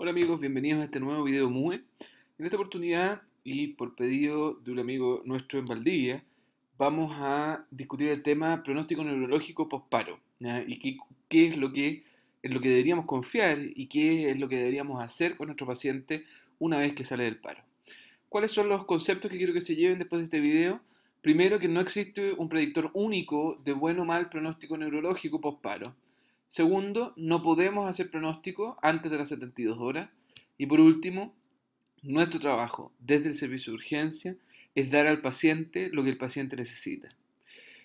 Hola amigos, bienvenidos a este nuevo video MUE. En esta oportunidad y por pedido de un amigo nuestro en Valdivia, vamos a discutir el tema pronóstico neurológico posparo y qué, es lo que, es lo que deberíamos confiar y qué es lo que deberíamos hacer con nuestro paciente una vez que sale del paro. ¿Cuáles son los conceptos que quiero que se lleven después de este video? Primero, que no existe un predictor único de bueno o mal pronóstico neurológico posparo. Segundo, no podemos hacer pronóstico antes de las 72 horas. Y por último, nuestro trabajo desde el servicio de urgencia es dar al paciente lo que el paciente necesita.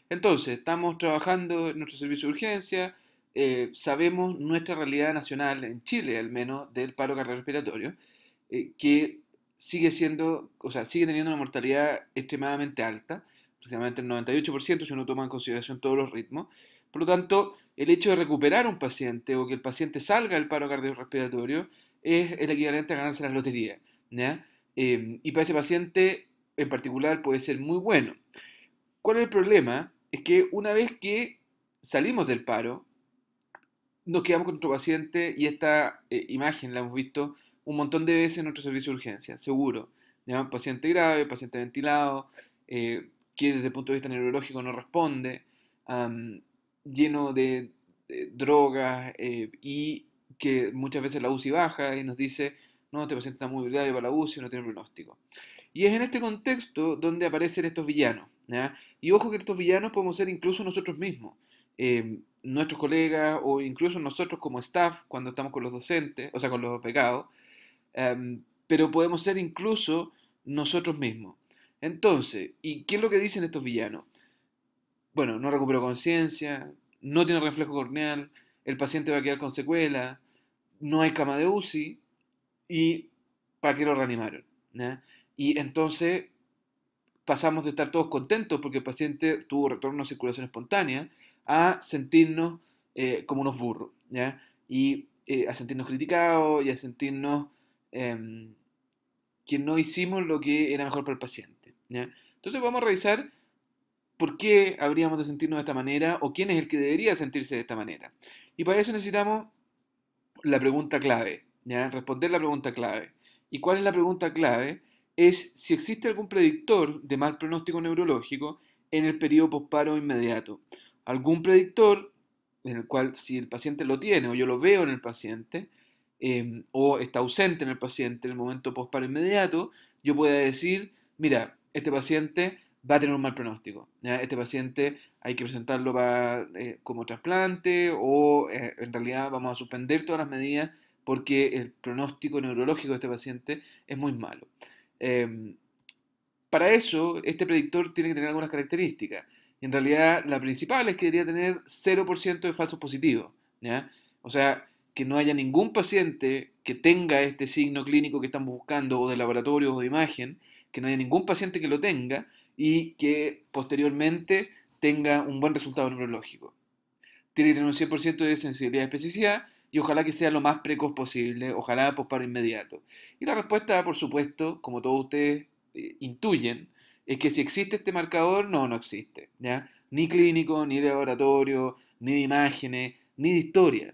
Entonces, estamos trabajando en nuestro servicio de urgencia, eh, sabemos nuestra realidad nacional, en Chile al menos, del paro cardiorrespiratorio, respiratorio eh, que sigue siendo, o sea, sigue teniendo una mortalidad extremadamente alta, aproximadamente el 98% si uno toma en consideración todos los ritmos, por lo tanto, el hecho de recuperar un paciente o que el paciente salga del paro cardiorrespiratorio es el equivalente a ganarse la lotería. Em, y para ese paciente en particular puede ser muy bueno. ¿Cuál es el problema? Es que una vez que salimos del paro, nos quedamos con nuestro paciente y esta eh, imagen la hemos visto un montón de veces en nuestro servicio de urgencia, seguro. Llaman paciente grave, paciente ventilado, eh, que desde el punto de vista neurológico no responde lleno de, drogas eh, y que muchas veces la UCI baja y nos dice, no, te paciente está muy grave para la UCI, no tiene pronóstico. Y es en este contexto donde aparecen estos villanos. Y ojo que estos villanos podemos ser incluso nosotros mismos, eh, nuestros colegas o incluso nosotros como staff cuando estamos con los docentes, o sea, con los pecados, em, pero podemos ser incluso nosotros mismos. Entonces, ¿y qué es lo que dicen estos villanos? bueno, no recuperó conciencia, no tiene reflejo corneal, el paciente va a quedar con secuela, no hay cama de UCI y ¿para qué lo reanimaron? Y entonces pasamos de estar todos contentos porque el paciente tuvo retorno a circulación espontánea a sentirnos eh, como unos burros, Y eh, a sentirnos criticados y a sentirnos em, que no hicimos lo que era mejor para el paciente, Entonces vamos a revisar por qué habríamos de sentirnos de esta manera o quién es el que debería sentirse de esta manera. Y para eso necesitamos la pregunta clave, ¿ya? responder la pregunta clave. ¿Y cuál es la pregunta clave? Es si existe algún predictor de mal pronóstico neurológico en el periodo posparo inmediato. Algún predictor en el cual si el paciente lo tiene o yo lo veo en el paciente em, o está ausente en el paciente en el momento posparo inmediato, yo pueda decir, mira, este paciente va a tener un mal pronóstico. Este paciente hay que presentarlo eh, como trasplante o eh, en realidad vamos a suspender todas las medidas porque el pronóstico neurológico de este paciente es muy malo. Em, para eso, este predictor tiene que tener algunas características. en realidad, la principal es que debería tener 0% de falsos positivos. O sea, que no haya ningún paciente que tenga este signo clínico que estamos buscando, o de laboratorio o de imagen, que no haya ningún paciente que lo tenga, y que posteriormente tenga un buen resultado neurológico. Tiene que tener un 100% de sensibilidad y especificidad y ojalá que sea lo más precoz posible, ojalá posparo inmediato. Y la respuesta, por supuesto, como todos ustedes eh, intuyen, es que si existe este marcador, no, no existe. Ni clínico, ni de laboratorio, ni de imágenes, ni de historia.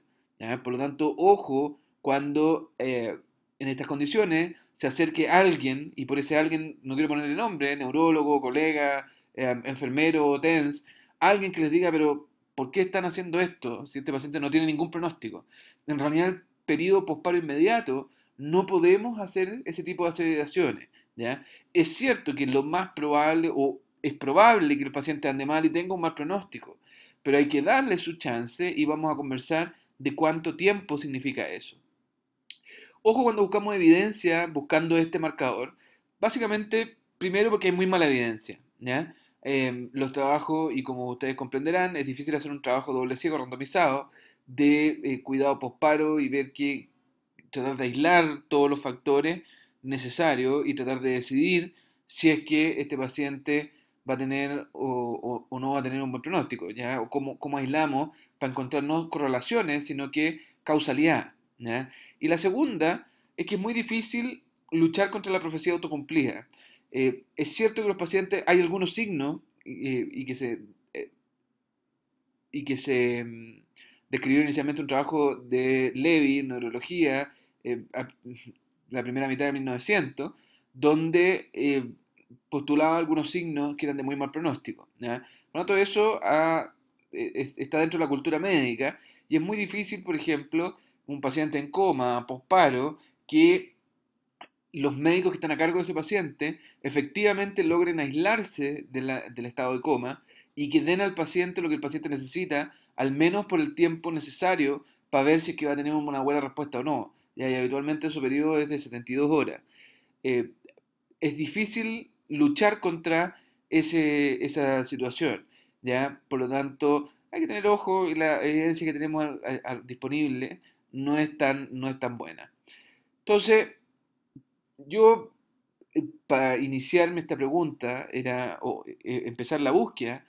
Por lo tanto, ojo cuando eh, en estas condiciones se acerque alguien, y por ese alguien no quiero ponerle nombre, neurólogo, colega, eh, enfermero, TENS, alguien que les diga, pero ¿por qué están haciendo esto si este paciente no tiene ningún pronóstico? En realidad, el periodo posparo inmediato no podemos hacer ese tipo de aceleraciones. ¿ya? Es cierto que lo más probable o es probable que el paciente ande mal y tenga un mal pronóstico, pero hay que darle su chance y vamos a conversar de cuánto tiempo significa eso. Ojo cuando buscamos evidencia buscando este marcador. Básicamente, primero porque hay muy mala evidencia. ¿ya? Em, los trabajos, y como ustedes comprenderán, es difícil hacer un trabajo doble ciego, randomizado, de eh, cuidado posparo y ver que tratar de aislar todos los factores necesarios y tratar de decidir si es que este paciente va a tener o, no va a tener un buen pronóstico, ¿ya? O cómo, cómo aislamos para encontrar no correlaciones, sino que causalidad, ¿ya? Y la segunda es que es muy difícil luchar contra la profecía autocumplida. Eh, es cierto que los pacientes hay algunos signos y que se y que se eh, mm, describió inicialmente un trabajo de Levy, neurología, eh, la primera mitad de 1900, donde postulaba algunos signos que eran de muy mal pronóstico. todo eso está dentro de la cultura médica y es muy difícil, por ejemplo, un paciente en coma, posparo, que los médicos que están a cargo de ese paciente efectivamente logren aislarse del estado de coma y que den al paciente lo que el paciente necesita, al menos por el tiempo necesario para ver si es que va a tener una buena respuesta o no. Y habitualmente su periodo es de 72 horas. Eh, es difícil luchar contra esa situación, ¿ya? Por lo tanto, hay que tener ojo y la evidencia que tenemos disponible no es tan, no es tan buena. Entonces, yo eh, para iniciarme esta pregunta, era o, eh, eh, empezar la búsqueda,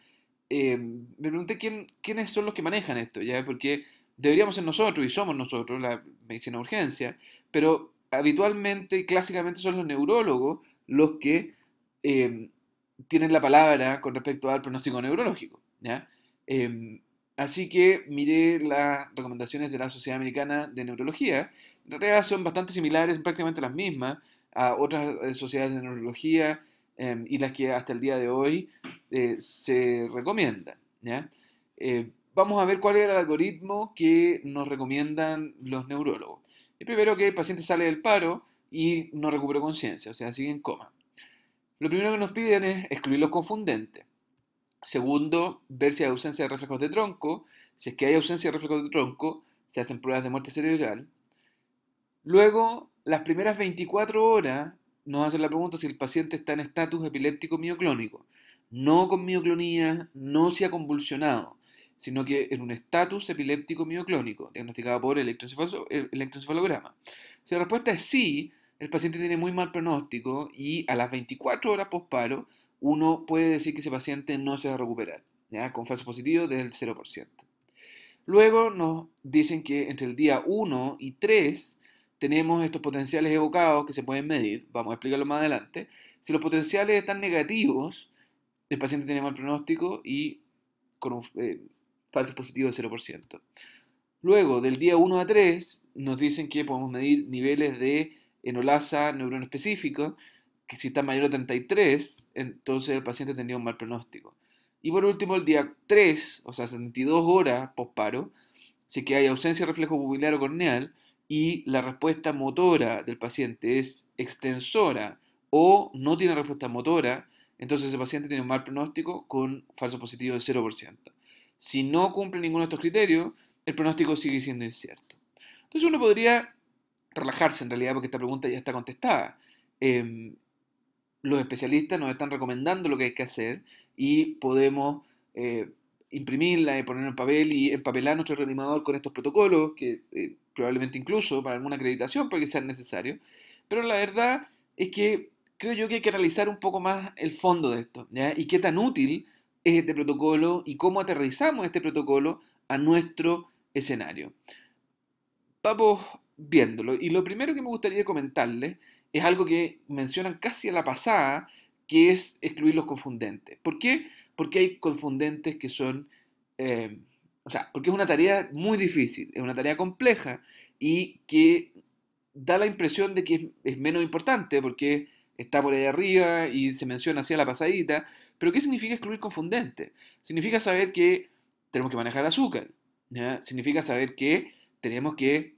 me pregunté quiénes son los que manejan esto, ¿ya? Porque deberíamos ser nosotros, y somos nosotros, la medicina de urgencia, pero habitualmente y clásicamente son los neurólogos los que tienen la palabra con respecto al pronóstico neurológico, ¿ya? Así que miré las recomendaciones de la Sociedad Americana de Neurología. En realidad son bastante similares, prácticamente las mismas, a otras eh, sociedades de neurología em, y las que hasta el día de hoy eh, se recomiendan. Eh, vamos a ver cuál es el algoritmo que nos recomiendan los neurólogos. El primero que el paciente sale del paro y no recuperó conciencia, o sea, sigue en coma. Lo primero que nos piden es excluir los confundentes. Segundo, ver si hay ausencia de reflejos de tronco. Si es que hay ausencia de reflejos de tronco, se hacen pruebas de muerte cerebral. Luego, las primeras 24 horas, nos hacen la pregunta si el paciente está en estatus epiléptico mioclónico. No con mioclonía, no se ha convulsionado, sino que en un estatus epiléptico mioclónico, diagnosticado por electroencefalograma. Si la respuesta es sí, el paciente tiene muy mal pronóstico y a las 24 horas post-paro uno puede decir que ese paciente no se va a recuperar, ¿ya? con falso positivo del 0%. Luego nos dicen que entre el día 1 y 3 tenemos estos potenciales evocados que se pueden medir, vamos a explicarlo más adelante. Si los potenciales están negativos, el paciente tiene mal pronóstico y con un eh, falso positivo del 0%. Luego, del día 1 a 3, nos dicen que podemos medir niveles de enolasa, neuronal específico, que si está mayor de 33, entonces el paciente tenía un mal pronóstico. Y por último, el día 3, o sea, 72 horas posparo, si hay ausencia de reflejo pupilar o corneal y la respuesta motora del paciente es extensora o no tiene respuesta motora, entonces el paciente tiene un mal pronóstico con falso positivo de 0%. Si no cumple ninguno de estos criterios, el pronóstico sigue siendo incierto. Entonces uno podría relajarse en realidad porque esta pregunta ya está contestada. Em, los especialistas nos están recomendando lo que hay que hacer y podemos eh, imprimirla y poner en papel y empapelar nuestro reanimador con estos protocolos, que eh, probablemente incluso para alguna acreditación puede que sea necesario. Pero la verdad es que creo yo que hay que analizar un poco más el fondo de esto y qué tan útil es este protocolo y cómo aterrizamos este protocolo a nuestro escenario. Vamos viéndolo y lo primero que me gustaría comentarles es algo que mencionan casi a la pasada, que es excluir los confundentes. ¿Por qué? Porque hay confundentes que son, eh, o sea, porque es una tarea muy difícil, es una tarea compleja y que da la impresión de que es, menos importante porque está por ahí arriba y se menciona así a la pasadita. Pero ¿qué significa excluir confundentes? Significa saber que tenemos que manejar azúcar. Significa saber que tenemos que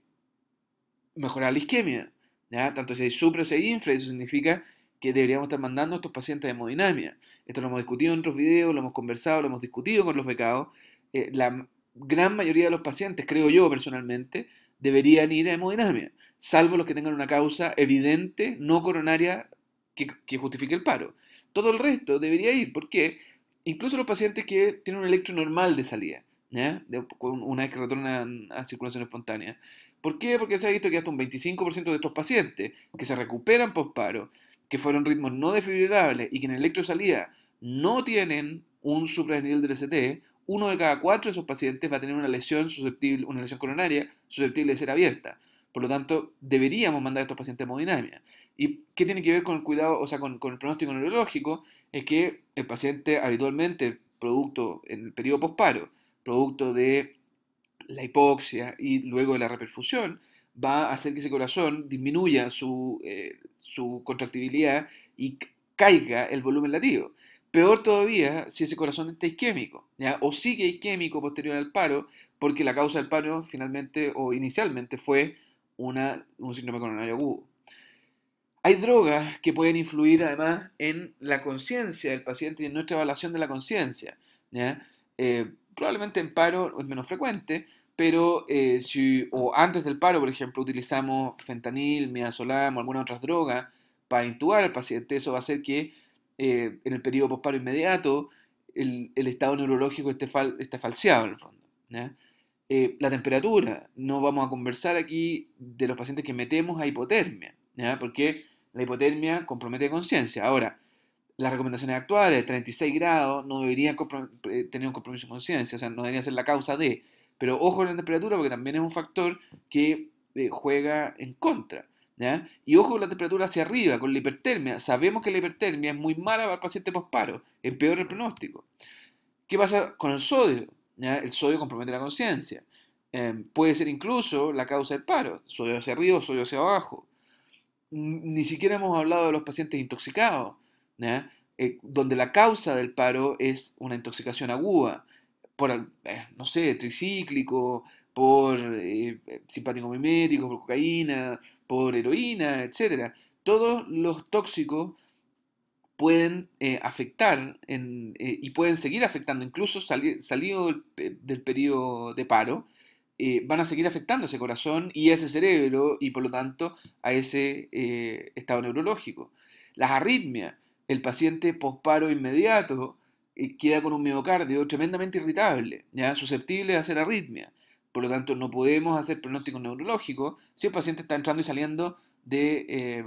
mejorar la isquemia. Tanto si hay supra o si hay infra, eso significa que deberíamos estar mandando a estos pacientes a hemodinamia. Esto lo hemos discutido en otros videos, lo hemos conversado, lo hemos discutido con los becados. Eh, la gran mayoría de los pacientes, creo yo personalmente, deberían ir a hemodinamia, salvo los que tengan una causa evidente, no coronaria, que, justifique el paro. Todo el resto debería ir, porque incluso los pacientes que tienen un electro normal de salida, una vez que retornan a circulación espontánea, ¿Por qué? Porque se ha visto que hasta un 25% de estos pacientes que se recuperan postparo, que fueron ritmos no defibrilables y que en electrosalida no tienen un supranivel del ST, uno de cada cuatro de esos pacientes va a tener una lesión susceptible, una lesión coronaria susceptible de ser abierta. Por lo tanto, deberíamos mandar a estos pacientes a hemodinamia. ¿Y qué tiene que ver con el cuidado, o sea, con, con el pronóstico neurológico? Es que el paciente habitualmente, producto en el periodo posparo, producto de la hipoxia y luego de la reperfusión va a hacer que ese corazón disminuya su, eh, contractibilidad y caiga el volumen latido. Peor todavía si ese corazón está isquémico, ¿ya? o sigue isquémico posterior al paro, porque la causa del paro finalmente o inicialmente fue una, un síndrome coronario agudo. Hay drogas que pueden influir además en la conciencia del paciente y en nuestra evaluación de la conciencia. Eh, probablemente en paro es menos frecuente, pero eh, si, o antes del paro, por ejemplo, utilizamos fentanil, midazolam o alguna otra droga para intubar al paciente, eso va a hacer que eh, en el periodo posparo inmediato el, estado neurológico esté, falseado en el fondo. Eh, la temperatura, no vamos a conversar aquí de los pacientes que metemos a hipotermia, porque la hipotermia compromete conciencia. Ahora, las recomendaciones actuales de 36 grados no deberían eh, tener un compromiso de conciencia, o sea, no debería ser la causa de. Pero ojo con la temperatura porque también es un factor que eh, juega en contra. Y ojo con la temperatura hacia arriba, con la hipertermia. Sabemos que la hipertermia es muy mala para el paciente posparo, empeora el pronóstico. ¿Qué pasa con el sodio? El sodio compromete la conciencia. Em, puede ser incluso la causa del paro, sodio hacia arriba, sodio hacia abajo. Ni siquiera hemos hablado de los pacientes intoxicados eh, donde la causa del paro es una intoxicación aguda, por, eh, no sé, tricíclico, por eh, simpático mimético, por cocaína, por heroína, etc. Todos los tóxicos pueden afectar y pueden seguir afectando, incluso saliendo del, periodo de paro, van a seguir afectando ese corazón y ese cerebro y por lo tanto a ese estado neurológico. Las arritmias, el paciente postparo inmediato eh, queda con un miocardio tremendamente irritable, ya susceptible de hacer arritmia. Por lo tanto, no podemos hacer pronóstico neurológico si el paciente está entrando y saliendo de, eh,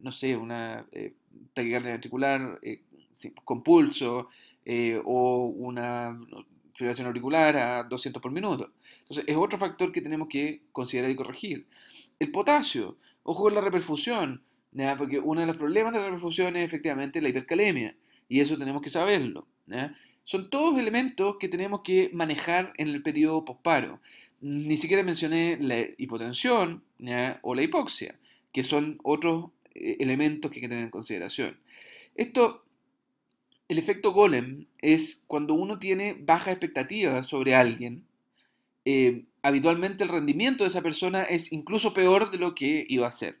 no sé, una eh, taquicardia ventricular con pulso o una fibrilación auricular a 200 por minuto. Entonces, es otro factor que tenemos que considerar y corregir. El potasio, ojo con la reperfusión porque uno de los problemas de la perfusión es efectivamente la hipercalemia, y eso tenemos que saberlo. Son todos elementos que tenemos que manejar en el periodo posparo. Ni siquiera mencioné la hipotensión o la hipoxia, que son otros eh, elementos que hay que tener en consideración. Esto, el efecto golem es cuando uno tiene bajas expectativas sobre alguien, eh, habitualmente el rendimiento de esa persona es incluso peor de lo que iba a ser.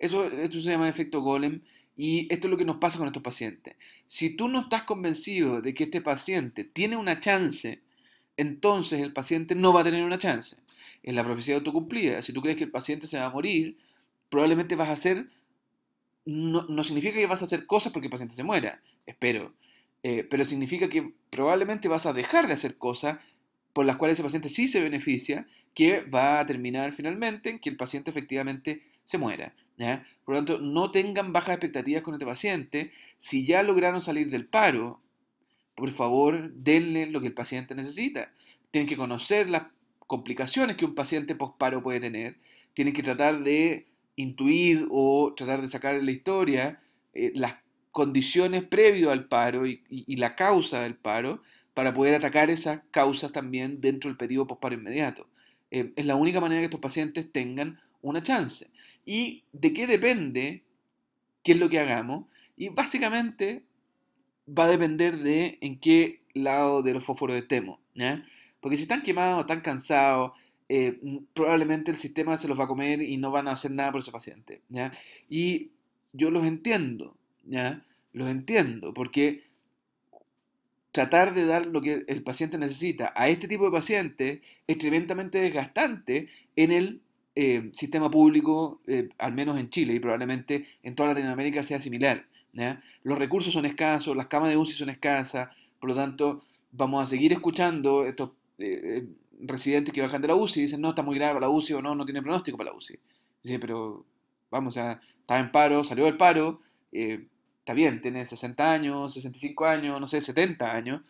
Eso, esto se llama efecto golem y esto es lo que nos pasa con estos pacientes. Si tú no estás convencido de que este paciente tiene una chance, entonces el paciente no va a tener una chance. Es la profecía autocumplida. Si tú crees que el paciente se va a morir, probablemente vas a hacer... No, significa que vas a hacer cosas porque el paciente se muera, espero. Eh, pero significa que probablemente vas a dejar de hacer cosas por las cuales ese paciente sí se beneficia, que va a terminar finalmente en que el paciente efectivamente se muera. Por lo tanto, no tengan bajas expectativas con este paciente. Si ya lograron salir del paro, por favor, denle lo que el paciente necesita. Tienen que conocer las complicaciones que un paciente postparo puede tener. Tienen que tratar de intuir o tratar de sacar en la historia eh, las condiciones previo al paro y, la causa del paro para poder atacar esas causas también dentro del periodo postparo inmediato. Eh, es la única manera que estos pacientes tengan una chance y de qué depende qué es lo que hagamos. Y básicamente va a depender de en qué lado de los fósforos estemos. Porque si están quemados, están cansados, eh, mm, probablemente el sistema se los va a comer y no van a hacer nada por ese paciente. Y yo los entiendo, ¿ya? los entiendo, porque tratar de dar lo que el paciente necesita a este tipo de paciente es tremendamente desgastante en el eh, sistema público, eh, al menos en Chile y probablemente en toda Latinoamérica sea similar. Los recursos son escasos, las camas de UCI son escasas, por lo tanto vamos a seguir escuchando estos eh, residentes que bajan de la UCI y dicen no, está muy grave para la UCI o no, no tiene pronóstico para la UCI. Dice, pero vamos, a está en paro, salió del paro, está bien, tiene 60 años, 65 años, no sé, 70 años,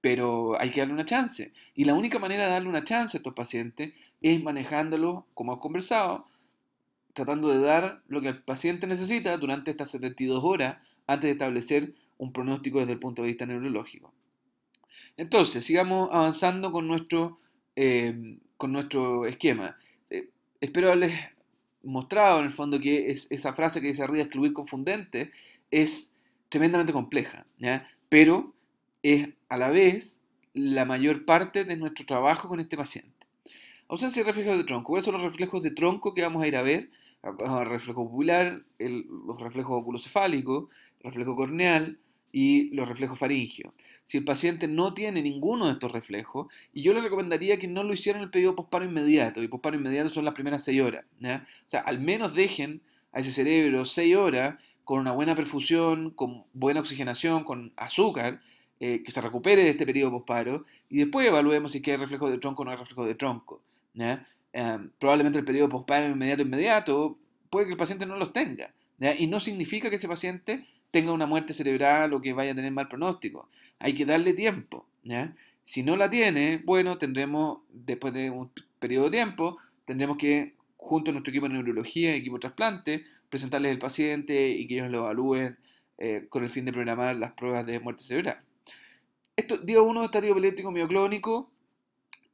pero hay que darle una chance. Y la única manera de darle una chance a estos pacientes es manejándolo, como has conversado, tratando de dar lo que el paciente necesita durante estas 72 horas antes de establecer un pronóstico desde el punto de vista neurológico. Entonces, sigamos avanzando con nuestro, eh, con nuestro esquema. Eh, espero haberles mostrado en el fondo que esa frase que dice arriba, excluir confundente, es tremendamente compleja, pero es a la vez la mayor parte de nuestro trabajo con este paciente. Ausencia de reflejos de tronco. ¿Cuáles son los reflejos de tronco que vamos a ir a ver? El reflejo pupilar, los reflejos oculocefálicos, reflejo corneal y los reflejos faringios. Si el paciente no tiene ninguno de estos reflejos, y yo le recomendaría que no lo hicieran el periodo posparo inmediato, y posparo inmediato son las primeras 6 horas. O sea, al menos dejen a ese cerebro 6 horas con una buena perfusión, con buena oxigenación, con azúcar, eh, que se recupere de este periodo posparo, y después evaluemos si hay reflejo de tronco o no hay reflejo de tronco. Eh, probablemente el periodo postparto inmediato inmediato, puede que el paciente no los tenga. Y no significa que ese paciente tenga una muerte cerebral o que vaya a tener mal pronóstico. Hay que darle tiempo. Si no la tiene, bueno, tendremos, después de un periodo de tiempo, tendremos que, junto a nuestro equipo de neurología y equipo de trasplante, presentarles el paciente y que ellos lo evalúen eh, con el fin de programar las pruebas de muerte cerebral. Esto, uno uno estadio epiléptico mioclónico,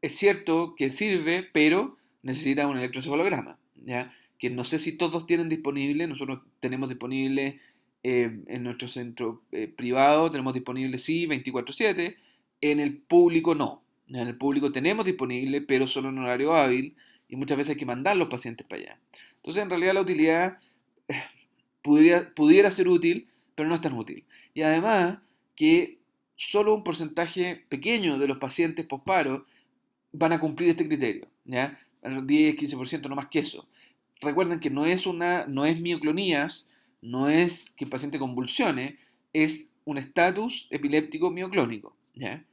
es cierto que sirve, pero necesita un electroencefalograma, ¿ya? que no sé si todos tienen disponible, nosotros tenemos disponible eh, en nuestro centro eh, privado, tenemos disponible sí 24/7, en el público no, en el público tenemos disponible, pero solo en horario hábil y muchas veces hay que mandar los pacientes para allá. Entonces, en realidad la utilidad eh, pudiera, ser útil, pero no es tan útil. Y además que solo un porcentaje pequeño de los pacientes posparo van a cumplir este criterio, ¿ya? 10, 15%, no más que eso. Recuerden que no es, una, no es mioclonías, no es que el paciente convulsione, es un estatus epiléptico mioclónico, ¿ya?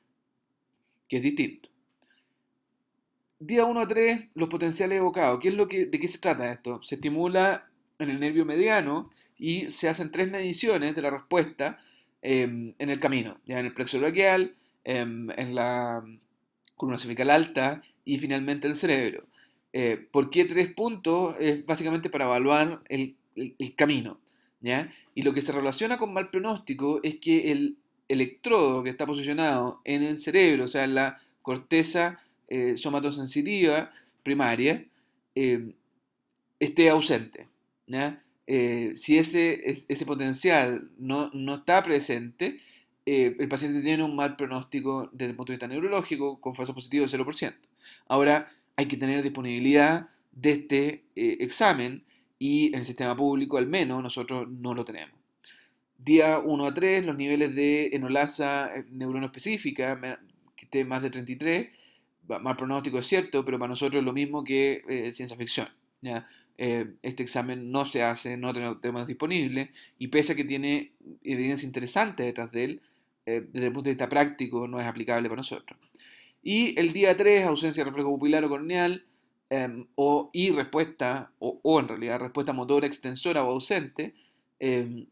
que es distinto. Día 1 a 3, los potenciales evocados. ¿Qué es lo que, ¿De qué se trata esto? Se estimula en el nervio mediano y se hacen tres mediciones de la respuesta em, en el camino, ¿ya? en el plexo brachial, em, en la con una cervical alta y finalmente el cerebro. Eh, ¿Por qué tres puntos? Es básicamente para evaluar el, camino. Y lo que se relaciona con mal pronóstico es que el electrodo que está posicionado en el cerebro, o sea, en la corteza eh, somatosensitiva primaria, eh, esté ausente. si ese, ese potencial no, no está presente, eh, el paciente tiene un mal pronóstico desde el punto de vista neurológico, con falso positivo del 0%. Ahora, hay que tener disponibilidad de este eh, examen y en el sistema público al menos nosotros no lo tenemos. Día 1 a 3, los niveles de enolasa eh, neuronoespecífica que esté más de 33, mal pronóstico es cierto, pero para nosotros es lo mismo que ciencia ficción. este examen no se hace, no tenemos disponible, y pese a que tiene evidencia interesante detrás de él, eh, desde el punto de vista práctico no es aplicable para nosotros. Y el día 3, ausencia de reflejo pupilar o corneal, em, o, y respuesta, o, o, en realidad respuesta motora extensora o ausente, em,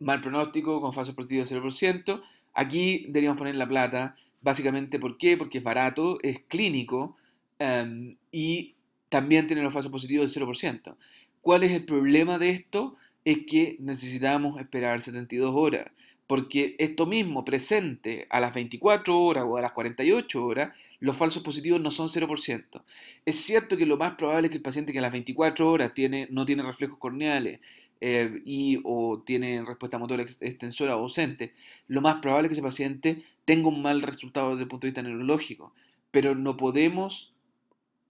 mal pronóstico con fase positivos de 0%. Aquí deberíamos poner la plata, básicamente, ¿por qué? Porque es barato, es clínico em, y también tiene los falsos positivos de 0%. ¿Cuál es el problema de esto? Es que necesitamos esperar 72 horas porque esto mismo presente a las 24 horas o a las 48 horas, los falsos positivos no son 0%. Es cierto que lo más probable es que el paciente que a las 24 horas no tiene reflejos corneales eh, y o tiene respuesta motora extensora o ausente, lo más probable es que ese paciente tenga un mal resultado desde el punto de vista neurológico, pero no podemos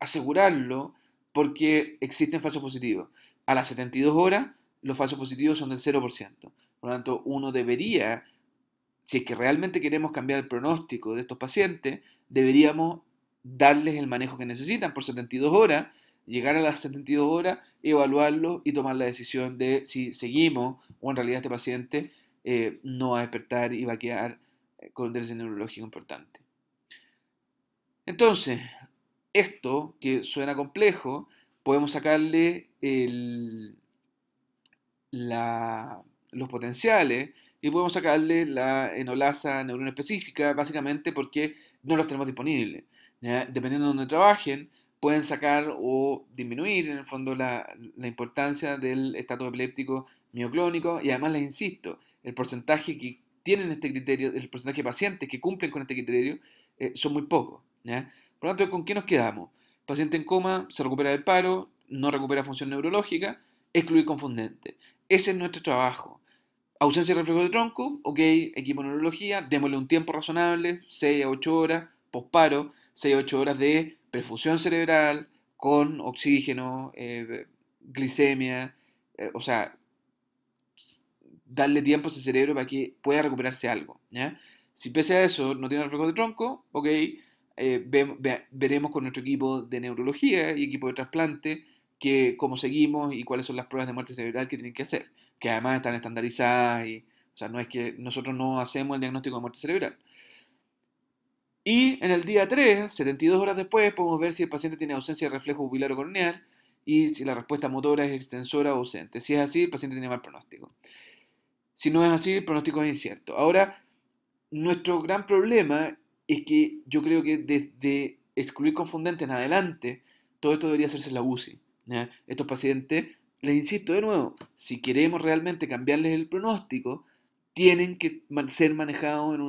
asegurarlo porque existen falsos positivos. A las 72 horas, los falsos positivos son del 0%. Por lo tanto, uno debería, si es que realmente queremos cambiar el pronóstico de estos pacientes, deberíamos darles el manejo que necesitan por 72 horas, llegar a las 72 horas, evaluarlo y tomar la decisión de si seguimos o en realidad este paciente eh, no va a despertar y va a quedar eh, con un déficit neurológico importante. Entonces, esto que suena complejo, podemos sacarle el, la los potenciales y podemos sacarle la enolasa neurona específica, básicamente porque no los tenemos disponibles. Dependiendo de donde trabajen, pueden sacar o disminuir en el fondo la, importancia del estatus epiléptico mioclónico y además les insisto, el porcentaje que tienen este criterio, el porcentaje de pacientes que cumplen con este criterio eh, son muy pocos. Por lo tanto, ¿con qué nos quedamos? Paciente en coma, se recupera del paro, no recupera función neurológica, excluir confundente. Ese es nuestro trabajo. Ausencia de reflejo de tronco, ok, equipo de neurología, démosle un tiempo razonable, 6 a 8 horas, posparo, 6 a 8 horas de perfusión cerebral con oxígeno, eh, glicemia, eh, o sea, darle tiempo a ese cerebro para que pueda recuperarse algo. ¿ya? Si pese a eso no tiene reflejo de tronco, ok, eh, veremos con nuestro equipo de neurología y equipo de trasplante que cómo seguimos y cuáles son las pruebas de muerte cerebral que tienen que hacer que además están estandarizadas y, o sea, no es que nosotros no hacemos el diagnóstico de muerte cerebral. Y en el día 3, 72 horas después, podemos ver si el paciente tiene ausencia de reflejo jubilar o corneal y si la respuesta motora es extensora o ausente. Si es así, el paciente tiene mal pronóstico. Si no es así, el pronóstico es incierto. Ahora, nuestro gran problema es que yo creo que desde excluir confundentes en adelante, todo esto debería hacerse en la UCI. Estos pacientes les insisto de nuevo, si queremos realmente cambiarles el pronóstico, tienen que ser manejados en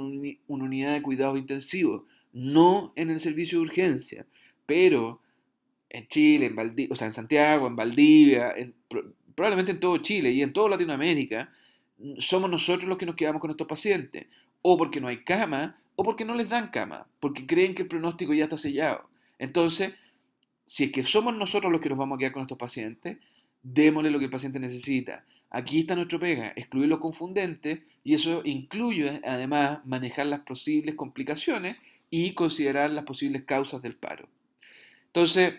una unidad de cuidados intensivos, no en el servicio de urgencia. Pero en Chile, en Valdivia, o sea, en Santiago, en Valdivia, probablemente en todo Chile y en toda Latinoamérica, somos nosotros los que nos quedamos con estos pacientes. O porque no hay cama, o porque no les dan cama, porque creen que el pronóstico ya está sellado. Entonces, si es que somos nosotros los que nos vamos a quedar con estos pacientes, démosle lo que el paciente necesita. Aquí está nuestro pega, excluir los confundentes y eso incluye además manejar las posibles complicaciones y considerar las posibles causas del paro. Entonces,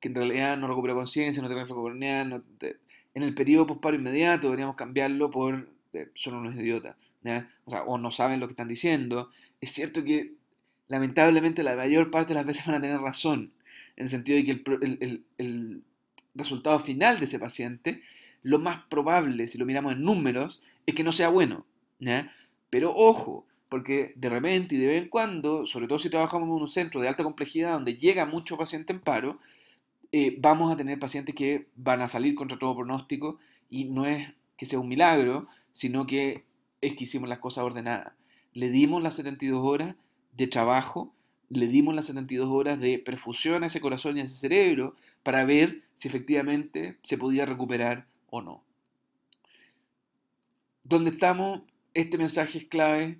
que en realidad no recupera conciencia, no tiene corneal, en el periodo postparo inmediato deberíamos cambiarlo por eh, son unos idiotas, o, sea, o no saben lo que están diciendo. Es cierto que lamentablemente la mayor parte de las veces van a tener razón, en el sentido de que el, el resultado final de ese paciente, lo más probable, si lo miramos en números, es que no sea bueno. Pero ojo, porque de repente y de vez en cuando, sobre todo si trabajamos en un centro de alta complejidad donde llega mucho paciente en paro, eh, vamos a tener pacientes que van a salir contra todo pronóstico y no es que sea un milagro, sino que es que hicimos las cosas ordenadas. Le dimos las 72 horas de trabajo, le dimos las 72 horas de perfusión a ese corazón y a ese cerebro para ver si efectivamente se podía recuperar o no. Donde estamos, este mensaje es clave.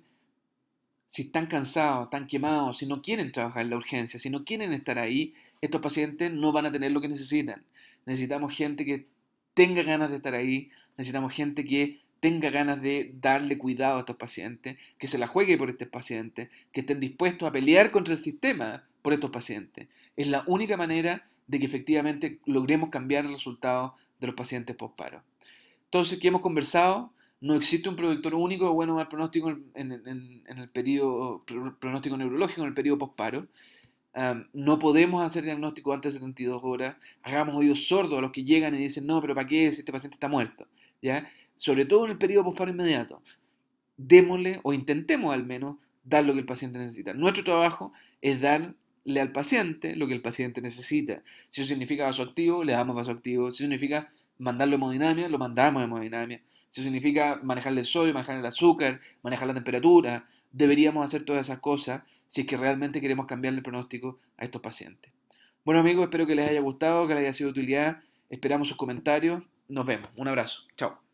Si están cansados, están quemados, si no quieren trabajar en la urgencia, si no quieren estar ahí, estos pacientes no van a tener lo que necesitan. Necesitamos gente que tenga ganas de estar ahí, necesitamos gente que tenga ganas de darle cuidado a estos pacientes, que se la juegue por estos pacientes, que estén dispuestos a pelear contra el sistema por estos pacientes. Es la única manera de que efectivamente logremos cambiar el resultado de los pacientes postparo. Entonces, ¿qué hemos conversado? No existe un predictor único de bueno o pronóstico en, el periodo pronóstico neurológico, en el periodo postparo. no podemos hacer diagnóstico antes de 72 horas. Hagamos oídos sordos a los que llegan y dicen, no, pero ¿para qué Este paciente está muerto. ¿Ya? Sobre todo en el periodo postparo inmediato. Démosle, o intentemos al menos, dar lo que el paciente necesita. Nuestro trabajo es dar le al paciente lo que el paciente necesita. Si eso significa vasoactivo, le damos vasoactivo. Si significa mandarlo a hemodinamia, lo mandamos a hemodinamia. Si eso significa manejarle el sodio, manejar el azúcar, manejar la temperatura, deberíamos hacer todas esas cosas si es que realmente queremos cambiarle el pronóstico a estos pacientes. Bueno amigos, espero que les haya gustado, que les haya sido de utilidad. Esperamos sus comentarios. Nos vemos. Un abrazo. Chao.